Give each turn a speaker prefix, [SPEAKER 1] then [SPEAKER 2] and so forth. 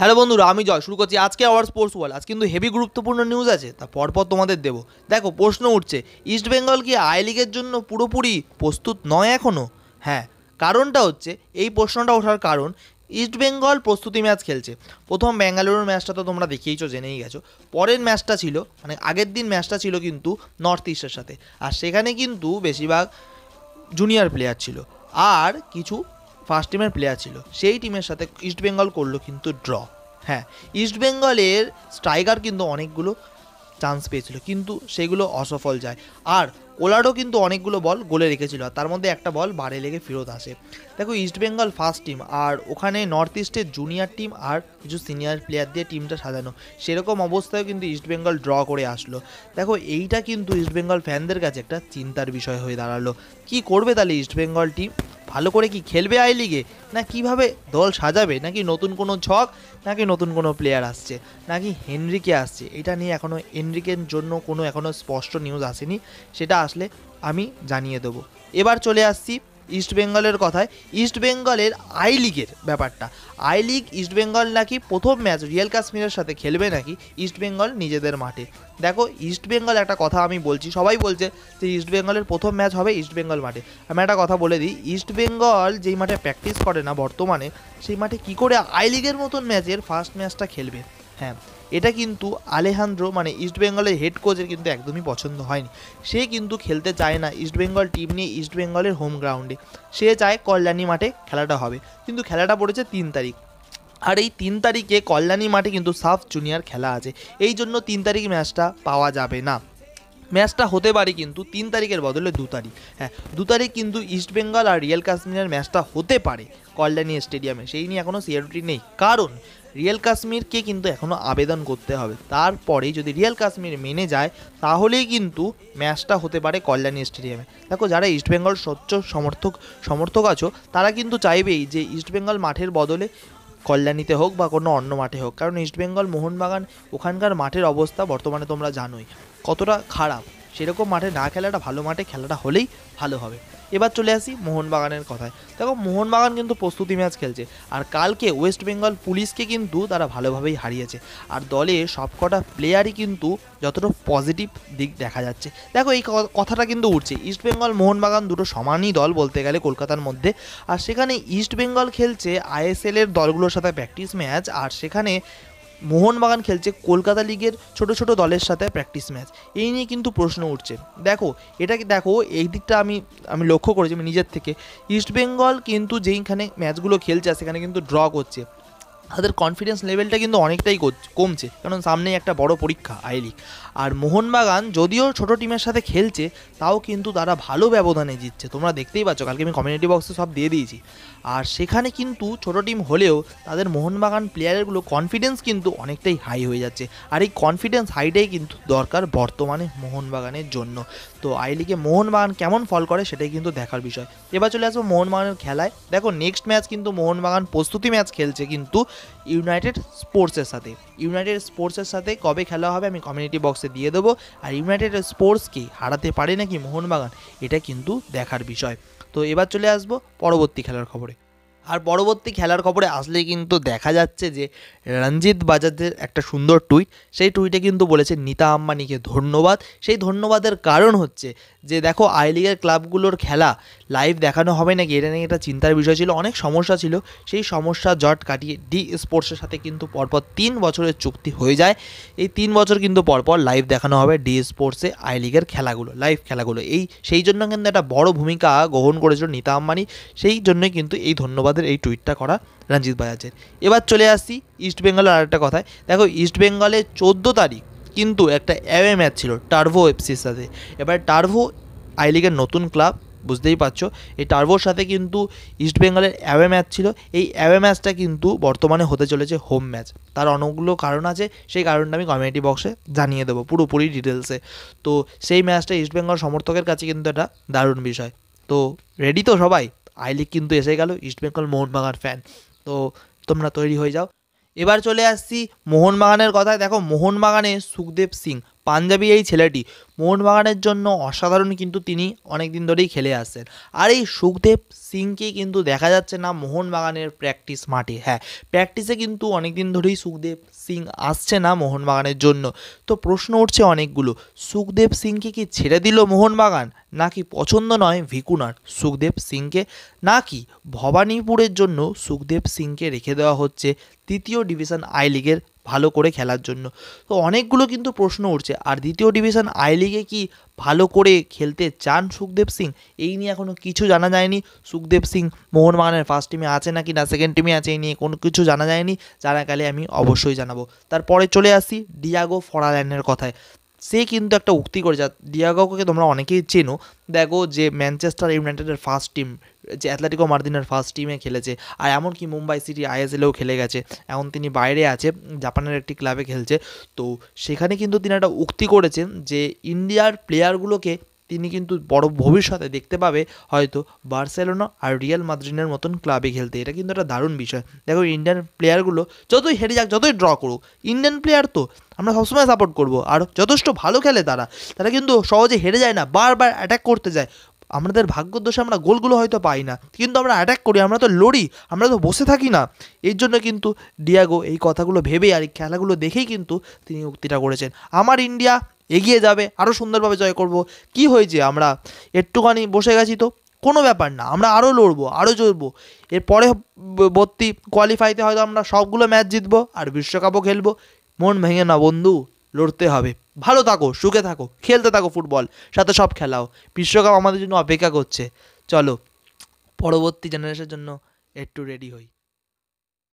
[SPEAKER 1] hello বন্ধুরা আমি জয় শুরু করছি আজকে আওয়ার স্পোর্টস ওয়ার্ল্ড আজ কিন্তু হেভি গুরুত্বপূর্ণ নিউজ আছে তা পরপর তোমাদের দেবো দেখো প্রশ্ন উঠছে ইস্টবেঙ্গল কি আই লিগের জন্য পুরোপুরি প্রস্তুত নয় এখনও হ্যাঁ কারণটা হচ্ছে এই প্রশ্নটা ওঠার কারণ ইস্টবেঙ্গল প্রস্তুতি ম্যাচ খেলছে প্রথম ব্যাঙ্গালুরুর ম্যাচটা তো তোমরা দেখিয়েছো জেনেই গেছো পরের ম্যাচটা ছিল মানে আগের দিন ম্যাচটা ছিল কিন্তু নর্থ ইস্টের সাথে আর সেখানে কিন্তু বেশিরভাগ জুনিয়র প্লেয়ার ছিল আর কিছু ফার্স্ট টিমের প্লেয়ার ছিল সেই টিমের সাথে ইস্টবেঙ্গল করলো কিন্তু ড্র হ্যাঁ ইস্টবেঙ্গলের স্ট্রাইকার কিন্তু অনেকগুলো চান্স পেয়েছিল কিন্তু সেগুলো অসফল যায় আর ওলারও কিন্তু অনেকগুলো বল গোলে রেখেছিল তার মধ্যে একটা বল বারে লেগে ফেরত আসে দেখো ইস্টবেঙ্গল ফার্স্ট টিম আর ওখানে নর্থ ইস্টের জুনিয়র টিম আর কিছু সিনিয়র প্লেয়ার দিয়ে টিমটা সাজানো সেরকম অবস্থায় কিন্তু ইস্টবেঙ্গল ড্র করে আসলো দেখো এইটা কিন্তু ইস্টবেঙ্গল ফ্যানদের কাছে একটা চিন্তার বিষয় হয়ে দাঁড়ালো কি করবে তাহলে ইস্টবেঙ্গল টিম ভালো করে কি খেলবে আই লিগে না কিভাবে দল সাজাবে নাকি নতুন কোনো ছক নাকি নতুন কোনো প্লেয়ার আসছে নাকি হেনরিকে আসছে এটা নিয়ে এখনও হেনরিকের জন্য কোনো এখনও স্পষ্ট নিউজ আসেনি সেটা আসলে আমি জানিয়ে দেবো এবার চলে আসছি ইস্টবেঙ্গলের কথায় ইস্টবেঙ্গলের আই লিগের ব্যাপারটা আই লিগ ইস্টবেঙ্গল নাকি প্রথম ম্যাচ রিয়েল কাশ্মীরের সাথে খেলবে নাকি ইস্টবেঙ্গল নিজেদের মাঠে দেখো ইস্টবেঙ্গল একটা কথা আমি বলছি সবাই বলছে যে ইস্টবেঙ্গলের প্রথম ম্যাচ হবে ইস্টবেঙ্গল মাঠে আমি একটা কথা বলে দিই ইস্টবেঙ্গল যেই মাঠে প্র্যাকটিস করে না বর্তমানে সেই মাঠে কি করে আই লিগের মতন ম্যাচের ফার্স্ট ম্যাচটা খেলবে হ্যাঁ এটা কিন্তু আলেহান্দ্রো মানে ইস্টবেঙ্গলের হেড কোচের কিন্তু একদমই পছন্দ হয়নি সে কিন্তু খেলতে চায় না ইস্টবেঙ্গল টিম নিয়ে ইস্টবেঙ্গলের হোম গ্রাউন্ডে সে চায় কল্যাণী মাঠে খেলাটা হবে কিন্তু খেলাটা পড়েছে তিন তারিখ আর এই তিন তারিখে কল্যাণী মাঠে কিন্তু সাফ জুনিয়র খেলা আছে এই জন্য তিন তারিখ ম্যাচটা পাওয়া যাবে না ম্যাচটা হতে পারে কিন্তু তিন তারিখের বদলে দু তারিখ হ্যাঁ দু তারিখ কিন্তু ইস্টবেঙ্গল আর রিয়েল কাশ্মীরের ম্যাচটা হতে পারে কল্যাণী স্টেডিয়ামে সেই নিয়ে এখনও সিআরটি নেই কারণ রিয়েল কাশ্মীরকে কিন্তু এখনও আবেদন করতে হবে তারপরে যদি রিয়েল কাশ্মীর মেনে যায় তাহলেই কিন্তু ম্যাচটা হতে পারে কল্যাণী স্টেডিয়ামে দেখো যারা ইস্টবেঙ্গল স্বচ্ছ সমর্থক সমর্থক আছো তারা কিন্তু চাইবেই যে ইস্টবেঙ্গল মাঠের বদলে কল্যাণীতে হোক বা কোনো অন্য মাঠে হোক কারণ ইস্টবেঙ্গল মোহনবাগান ওখানকার মাঠের অবস্থা বর্তমানে তোমরা জানোই কতটা খারাপ সেরকম মাঠে না খেলাটা ভালো মাঠে খেলাটা হলেই ভালো হবে এবার চলে আসি মোহনবাগানের কথায় দেখো মোহনবাগান কিন্তু প্রস্তুতি ম্যাচ খেলছে আর কালকে ওয়েস্ট বেঙ্গল পুলিশকে কিন্তু তারা ভালোভাবেই হারিয়েছে আর দলে সবকটা প্লেয়ারই কিন্তু যতটা পজিটিভ দিক দেখা যাচ্ছে দেখো এই কথাটা কিন্তু উঠছে ইস্ট বেঙ্গল মোহনবাগান দুটো সমানই দল বলতে গেলে কলকাতার মধ্যে আর সেখানে ইস্ট বেঙ্গল খেলছে আইএসএলের দলগুলোর সাথে প্র্যাকটিস ম্যাচ আর সেখানে মোহনবাগান খেলছে কলকাতা লিগের ছোট ছোট দলের সাথে প্র্যাকটিস ম্যাচ এই নিয়ে কিন্তু প্রশ্ন উঠছে দেখো এটাকে দেখো এই দিকটা আমি আমি লক্ষ্য করেছি আমি নিজের থেকে ইস্টবেঙ্গল কিন্তু যেইখানে ম্যাচগুলো খেলছে সেখানে কিন্তু ড্র করছে তাদের কনফিডেন্স লেভেলটা কিন্তু অনেকটাই কমছে কারণ সামনেই একটা বড় পরীক্ষা আই লিগ আর মোহনবাগান যদিও ছোট টিমের সাথে খেলছে তাও কিন্তু তারা ভালো ব্যবধানে জিতছে তোমরা দেখতেই পাচ্ছ কালকে আমি কমিউনিটি বক্সে সব দিয়ে দিয়েছি আর সেখানে কিন্তু ছোট টিম হলেও তাদের মোহনবাগান প্লেয়ারগুলো কনফিডেন্স কিন্তু অনেকটাই হাই হয়ে যাচ্ছে আর এই কনফিডেন্স হাইটাই কিন্তু দরকার বর্তমানে মোহনবাগানের জন্য তো আই লিগে মোহনবাগান কেমন ফল করে সেটাই কিন্তু দেখার বিষয় এবার চলে আসবো মোহনবাগানের খেলায় দেখো নেক্সট ম্যাচ কিন্তু মোহনবাগান প্রস্তুতি ম্যাচ খেলছে কিন্তু ইউনাইটেড স্পোর্টসের সাথে ইউনাইটেড স্পোর্টসের সাথে কবে খেলা হবে আমি কমিউনিটি বক্সে দিয়ে দেবো আর ইউনাইটেড স্পোর্টসকে হারাতে পারে নাকি মোহনবাগান এটা কিন্তু দেখার বিষয় তো এবার চলে আসবো পরবর্তী খেলার খবরে আর পরবর্তী খেলার খবরে আসলে কিন্তু দেখা যাচ্ছে যে রঞ্জিত বাজাজের একটা সুন্দর টুইট সেই টুইটে কিন্তু বলেছে নিতা আম্বানিকে ধন্যবাদ সেই ধন্যবাদের কারণ হচ্ছে যে দেখো আই লিগের ক্লাবগুলোর খেলা লাইভ দেখানো হবে নাকি এটা নিয়ে একটা চিন্তার বিষয় ছিল অনেক সমস্যা ছিল সেই সমস্যা জট কাটিয়ে ডি স্পোর্টসের সাথে কিন্তু পরপর তিন বছরের চুক্তি হয়ে যায় এই তিন বছর কিন্তু পরপর লাইভ দেখানো হবে ডি স্পোর্টসে আই লিগের খেলাগুলো লাইভ খেলাগুলো এই সেই জন্য কিন্তু একটা বড় ভূমিকা গ্রহণ করেছিল নিতা আম্বানি সেই জন্যই কিন্তু এই ধন্যবাদ আমাদের এই টুইটটা করা রঞ্জিত বাজাজের এবার চলে আসি ইস্টবেঙ্গলের আরেকটা কথায় দেখো বেঙ্গলে চোদ্দো তারিখ কিন্তু একটা অ্যাওয়ে ম্যাচ ছিল টার্ভো এফসির সাথে এবার টার্ভো আই লিগের নতুন ক্লাব বুঝতেই পারছো এই টার্ভোর সাথে কিন্তু ইস্টবেঙ্গলের অ্যাওয়ে ম্যাচ ছিল এই অ্যাওয়ে ম্যাচটা কিন্তু বর্তমানে হতে চলেছে হোম ম্যাচ তার অনেকগুলো কারণ আছে সেই কারণটা আমি কমিউনিটি বক্সে জানিয়ে দেবো পুরোপুরি ডিটেলসে তো সেই ম্যাচটা ইস্টবেঙ্গল সমর্থকের কাছে কিন্তু এটা দারুণ বিষয় তো রেডি তো সবাই আই লিগ কিন্তু এসে গেল ইস্টবেঙ্গল মোহনবাগান ফ্যান তো তোমরা তৈরি হয়ে যাও এবার চলে আসছি মোহনবাগানের কথায় দেখো মোহনবাগানে সুখদেব সিং পাঞ্জাবি এই ছেলেটি মোহনবাগানের জন্য অসাধারণ কিন্তু তিনি অনেক দিন ধরেই খেলে আসছেন আর এই সুখদেব সিংকে কিন্তু দেখা যাচ্ছে না মোহনবাগানের প্র্যাকটিস মাঠে হ্যাঁ প্র্যাকটিসে কিন্তু অনেক দিন ধরেই সুখদেব সিং আসছে না মোহনবাগানের জন্য তো প্রশ্ন উঠছে অনেকগুলো সুখদেব সিংকে কি ছেড়ে দিল মোহনবাগান নাকি পছন্দ নয় ভিকুনার সুখদেব সিংকে নাকি ভবানীপুরের জন্য সুখদেব সিংকে রেখে দেওয়া হচ্ছে তৃতীয় ডিভিশন আই লিগের ভালো করে খেলার জন্য তো অনেকগুলো কিন্তু প্রশ্ন উঠছে আর দ্বিতীয় ডিভিশন আই লিগে কি ভালো করে খেলতে চান সুখদেব সিং এই নিয়ে এখনও কিছু জানা যায়নি সুখদেব সিং মোহনবাগানের ফার্স্ট টিমে আছে নাকি না সেকেন্ড টিমে আছে এই নিয়ে কোনো কিছু জানা যায়নি জানাকালে আমি অবশ্যই জানাবো তারপরে চলে আসি ডিয়াগো ফরাল্যান্ডের কথায় সে কিন্তু একটা উক্তি করে যা ডিয়াগোকে তোমরা অনেকেই চেনো দেখো যে ম্যানচেস্টার ইউনাইটেডের ফার্স্ট টিম যে অ্যাথলেটিকো মার্দিনার ফার্স্ট টিমে খেলেছে আর এমনকি মুম্বাই সিটি আইএসএলেও খেলে গেছে এখন তিনি বাইরে আছে জাপানের একটি ক্লাবে খেলছে তো সেখানে কিন্তু তিনি একটা উক্তি করেছেন যে ইন্ডিয়ার প্লেয়ারগুলোকে তিনি কিন্তু বড় ভবিষ্যতে দেখতে পাবে হয়তো বার্সেলোনা আর রিয়াল মাদ্রিনের মতন ক্লাবে খেলতে এটা কিন্তু একটা দারুণ বিষয় দেখো ইন্ডিয়ান প্লেয়ারগুলো যতই হেরে যাক যতই ড্র করুক ইন্ডিয়ান প্লেয়ার তো আমরা সবসময় সাপোর্ট করব আর যথেষ্ট ভালো খেলে তারা তারা কিন্তু সহজে হেরে যায় না বারবার অ্যাটাক করতে যায় আমাদের ভাগ্যদোষে আমরা গোলগুলো হয়তো পাই না কিন্তু আমরা অ্যাটাক করি আমরা তো লড়ি আমরা তো বসে থাকি না এর জন্য কিন্তু ডিয়াগো এই কথাগুলো ভেবেই আর এই খেলাগুলো দেখেই কিন্তু তিনি উক্তিটা করেছেন আমার ইন্ডিয়া এগিয়ে যাবে আরও সুন্দরভাবে জয় করব কি হয়েছে আমরা একটুখানি বসে গেছি তো কোনো ব্যাপার না আমরা আরও লড়বো আরও জড়বো এর বর্তী কোয়ালিফাইতে হয়তো আমরা সবগুলো ম্যাচ জিতবো আর বিশ্বকাপও খেলবো মন ভেঙে না বন্ধু লড়তে হবে ভালো থাকো সুখে থাকো খেলতে থাকো ফুটবল সাথে সব খেলাও বিশ্বকাপ আমাদের জন্য অপেক্ষা করছে চলো পরবর্তী জেনারেশনের জন্য একটু রেডি হই